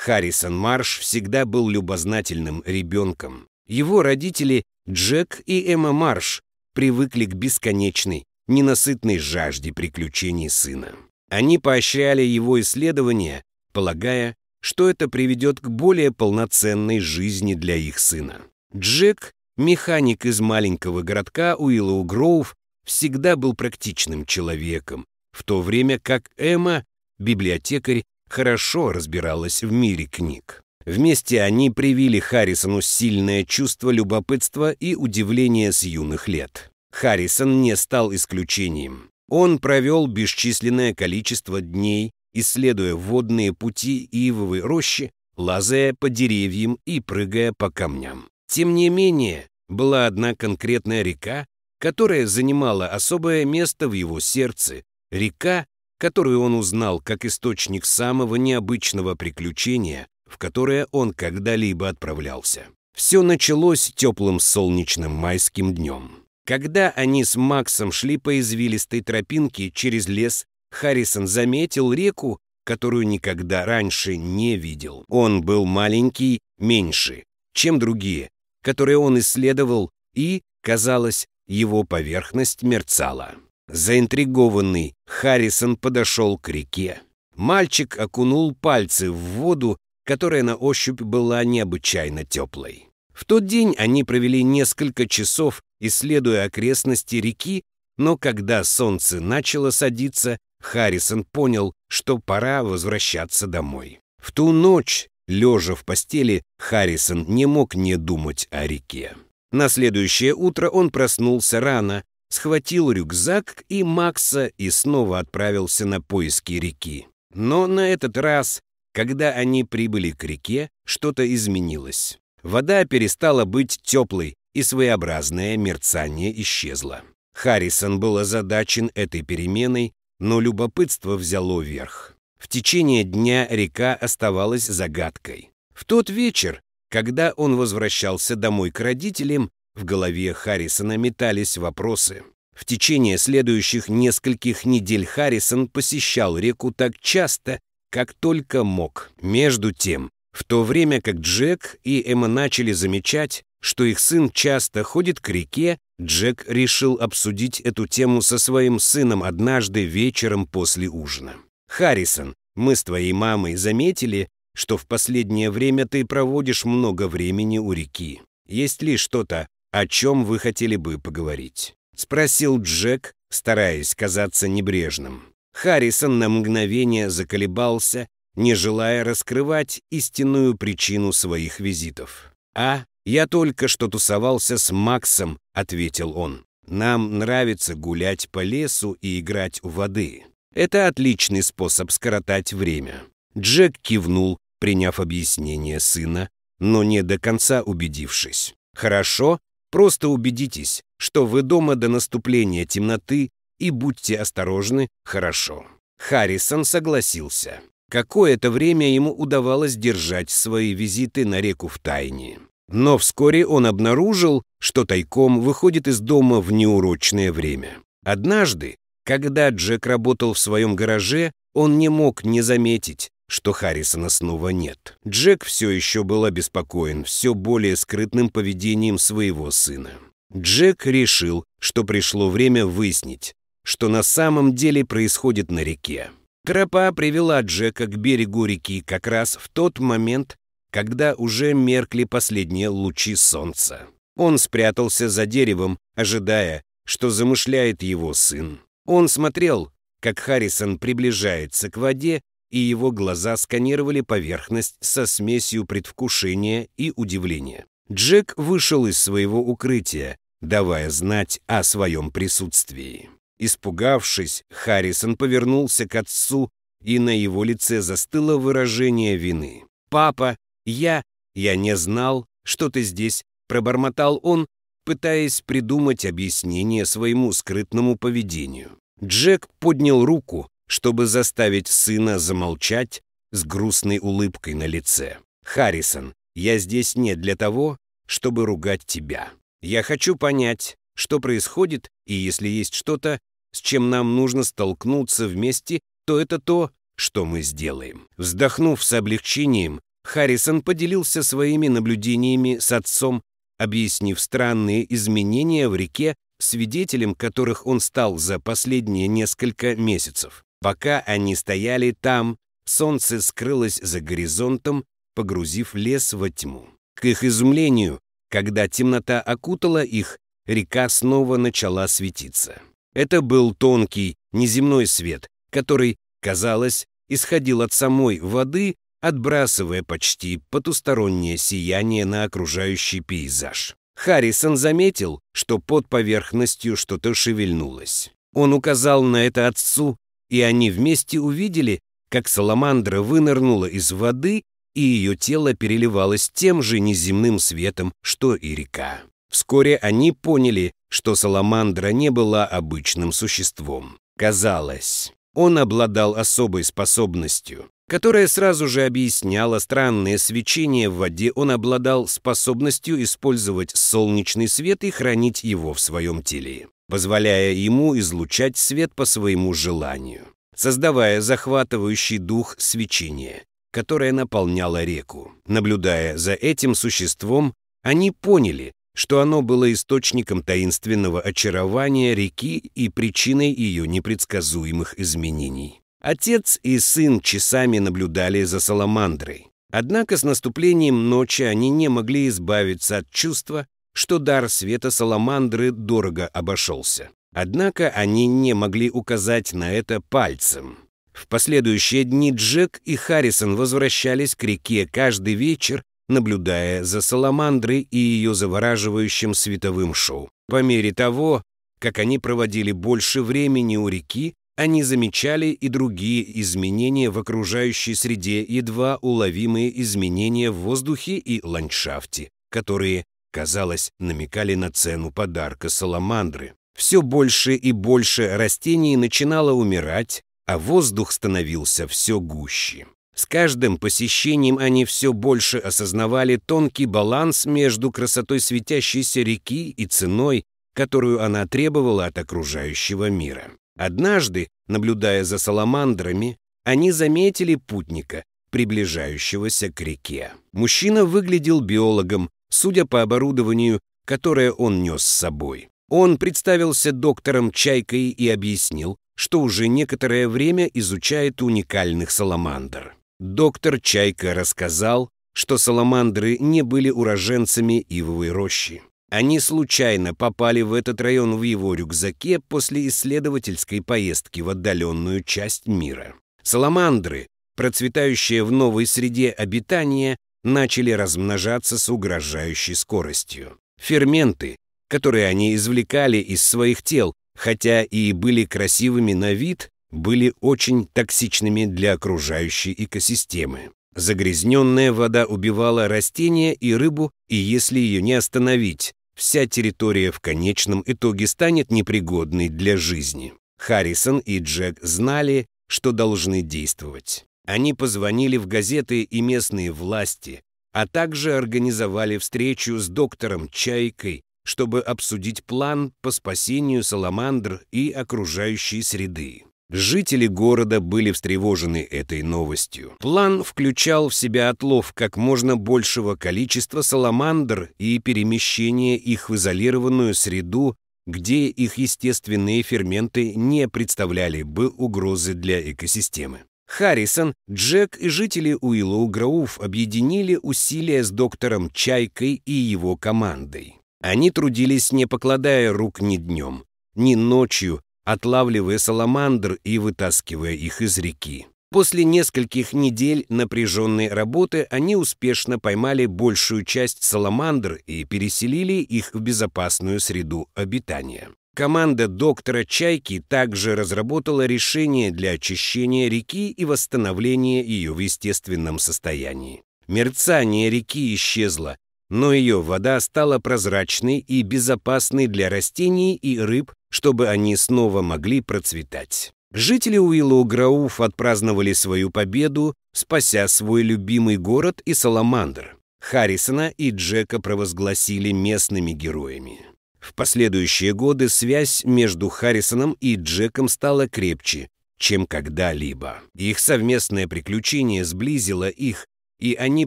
Харрисон Марш всегда был любознательным ребенком. Его родители Джек и Эмма Марш привыкли к бесконечной, ненасытной жажде приключений сына. Они поощряли его исследования, полагая, что это приведет к более полноценной жизни для их сына. Джек, механик из маленького городка Уиллоу Гроув, всегда был практичным человеком, в то время как Эмма, библиотекарь хорошо разбиралась в мире книг. Вместе они привили Харрисону сильное чувство любопытства и удивления с юных лет. Харрисон не стал исключением. Он провел бесчисленное количество дней, исследуя водные пути ивовой рощи, лазая по деревьям и прыгая по камням. Тем не менее, была одна конкретная река, которая занимала особое место в его сердце, река, которую он узнал как источник самого необычного приключения, в которое он когда-либо отправлялся. Все началось теплым солнечным майским днем. Когда они с Максом шли по извилистой тропинке через лес, Харрисон заметил реку, которую никогда раньше не видел. Он был маленький, меньше, чем другие, которые он исследовал, и, казалось, его поверхность мерцала. Заинтригованный, Харрисон подошел к реке. Мальчик окунул пальцы в воду, которая на ощупь была необычайно теплой. В тот день они провели несколько часов, исследуя окрестности реки, но когда солнце начало садиться, Харрисон понял, что пора возвращаться домой. В ту ночь, лежа в постели, Харрисон не мог не думать о реке. На следующее утро он проснулся рано, схватил рюкзак и Макса и снова отправился на поиски реки. Но на этот раз, когда они прибыли к реке, что-то изменилось. Вода перестала быть теплой, и своеобразное мерцание исчезло. Харрисон был озадачен этой переменой, но любопытство взяло верх. В течение дня река оставалась загадкой. В тот вечер, когда он возвращался домой к родителям, в голове Харрисона метались вопросы. В течение следующих нескольких недель Харрисон посещал реку так часто, как только мог. Между тем, в то время как Джек и Эмма начали замечать, что их сын часто ходит к реке, Джек решил обсудить эту тему со своим сыном однажды вечером после ужина. «Харрисон, мы с твоей мамой заметили, что в последнее время ты проводишь много времени у реки. Есть ли что-то, о чем вы хотели бы поговорить?» — спросил Джек, стараясь казаться небрежным. Харрисон на мгновение заколебался, не желая раскрывать истинную причину своих визитов. «А, я только что тусовался с Максом», — ответил он. «Нам нравится гулять по лесу и играть у воды. Это отличный способ скоротать время». Джек кивнул, приняв объяснение сына, но не до конца убедившись. «Хорошо, Просто убедитесь, что вы дома до наступления темноты и будьте осторожны, хорошо». Харрисон согласился. Какое-то время ему удавалось держать свои визиты на реку в тайне. Но вскоре он обнаружил, что тайком выходит из дома в неурочное время. Однажды, когда Джек работал в своем гараже, он не мог не заметить, что Харрисона снова нет. Джек все еще был обеспокоен все более скрытным поведением своего сына. Джек решил, что пришло время выяснить, что на самом деле происходит на реке. Тропа привела Джека к берегу реки как раз в тот момент, когда уже меркли последние лучи солнца. Он спрятался за деревом, ожидая, что замышляет его сын. Он смотрел, как Харрисон приближается к воде и его глаза сканировали поверхность со смесью предвкушения и удивления. Джек вышел из своего укрытия, давая знать о своем присутствии. Испугавшись, Харрисон повернулся к отцу, и на его лице застыло выражение вины. «Папа, я... я не знал, что ты здесь», — пробормотал он, пытаясь придумать объяснение своему скрытному поведению. Джек поднял руку, чтобы заставить сына замолчать с грустной улыбкой на лице. «Харрисон, я здесь не для того, чтобы ругать тебя. Я хочу понять, что происходит, и если есть что-то, с чем нам нужно столкнуться вместе, то это то, что мы сделаем». Вздохнув с облегчением, Харрисон поделился своими наблюдениями с отцом, объяснив странные изменения в реке, свидетелем которых он стал за последние несколько месяцев. Пока они стояли там, солнце скрылось за горизонтом, погрузив лес во тьму. К их изумлению, когда темнота окутала их, река снова начала светиться. Это был тонкий, неземной свет, который, казалось, исходил от самой воды, отбрасывая почти потустороннее сияние на окружающий пейзаж. Харрисон заметил, что под поверхностью что-то шевельнулось. Он указал на это отцу, и они вместе увидели, как саламандра вынырнула из воды, и ее тело переливалось тем же неземным светом, что и река. Вскоре они поняли, что саламандра не была обычным существом. Казалось, он обладал особой способностью, которая сразу же объясняла странное свечение в воде, он обладал способностью использовать солнечный свет и хранить его в своем теле позволяя ему излучать свет по своему желанию, создавая захватывающий дух свечение, которое наполняло реку. Наблюдая за этим существом, они поняли, что оно было источником таинственного очарования реки и причиной ее непредсказуемых изменений. Отец и сын часами наблюдали за Саламандрой. Однако с наступлением ночи они не могли избавиться от чувства, что дар света Саламандры дорого обошелся. Однако они не могли указать на это пальцем. В последующие дни Джек и Харрисон возвращались к реке каждый вечер, наблюдая за Саламандрой и ее завораживающим световым шоу. По мере того, как они проводили больше времени у реки, они замечали и другие изменения в окружающей среде, едва уловимые изменения в воздухе и ландшафте, которые казалось, намекали на цену подарка саламандры. Все больше и больше растений начинало умирать, а воздух становился все гуще. С каждым посещением они все больше осознавали тонкий баланс между красотой светящейся реки и ценой, которую она требовала от окружающего мира. Однажды, наблюдая за саламандрами, они заметили путника, приближающегося к реке. Мужчина выглядел биологом, судя по оборудованию, которое он нес с собой. Он представился доктором Чайкой и объяснил, что уже некоторое время изучает уникальных саламандр. Доктор Чайка рассказал, что саламандры не были уроженцами ивовой рощи. Они случайно попали в этот район в его рюкзаке после исследовательской поездки в отдаленную часть мира. Саламандры, процветающие в новой среде обитания, начали размножаться с угрожающей скоростью. Ферменты, которые они извлекали из своих тел, хотя и были красивыми на вид, были очень токсичными для окружающей экосистемы. Загрязненная вода убивала растения и рыбу, и если ее не остановить, вся территория в конечном итоге станет непригодной для жизни. Харрисон и Джек знали, что должны действовать. Они позвонили в газеты и местные власти, а также организовали встречу с доктором Чайкой, чтобы обсудить план по спасению саламандр и окружающей среды. Жители города были встревожены этой новостью. План включал в себя отлов как можно большего количества саламандр и перемещение их в изолированную среду, где их естественные ферменты не представляли бы угрозы для экосистемы. Харрисон, Джек и жители Уиллоу Гроув объединили усилия с доктором Чайкой и его командой. Они трудились, не покладая рук ни днем, ни ночью, отлавливая саламандр и вытаскивая их из реки. После нескольких недель напряженной работы они успешно поймали большую часть саламандр и переселили их в безопасную среду обитания. Команда доктора Чайки также разработала решение для очищения реки и восстановления ее в естественном состоянии. Мерцание реки исчезло, но ее вода стала прозрачной и безопасной для растений и рыб, чтобы они снова могли процветать. Жители Уиллоу Грауф отпраздновали свою победу, спася свой любимый город и Саламандр. Харрисона и Джека провозгласили местными героями. В последующие годы связь между Харрисоном и Джеком стала крепче, чем когда-либо. Их совместное приключение сблизило их, и они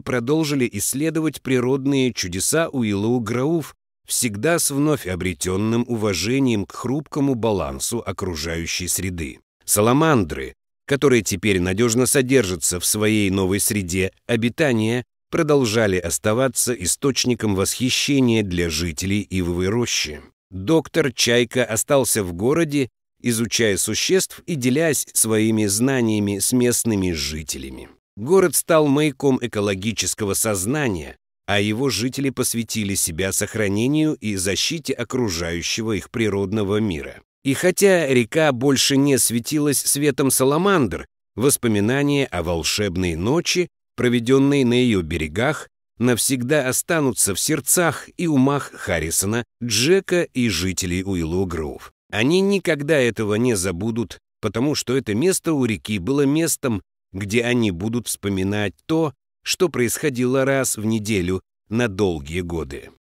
продолжили исследовать природные чудеса Уиллоу Грауф, всегда с вновь обретенным уважением к хрупкому балансу окружающей среды. Саламандры, которые теперь надежно содержатся в своей новой среде обитания, продолжали оставаться источником восхищения для жителей Ивовой рощи. Доктор Чайка остался в городе, изучая существ и делясь своими знаниями с местными жителями. Город стал маяком экологического сознания, а его жители посвятили себя сохранению и защите окружающего их природного мира. И хотя река больше не светилась светом саламандр, воспоминания о волшебной ночи проведенные на ее берегах, навсегда останутся в сердцах и умах Харрисона, Джека и жителей Уиллоу Гроув. Они никогда этого не забудут, потому что это место у реки было местом, где они будут вспоминать то, что происходило раз в неделю на долгие годы.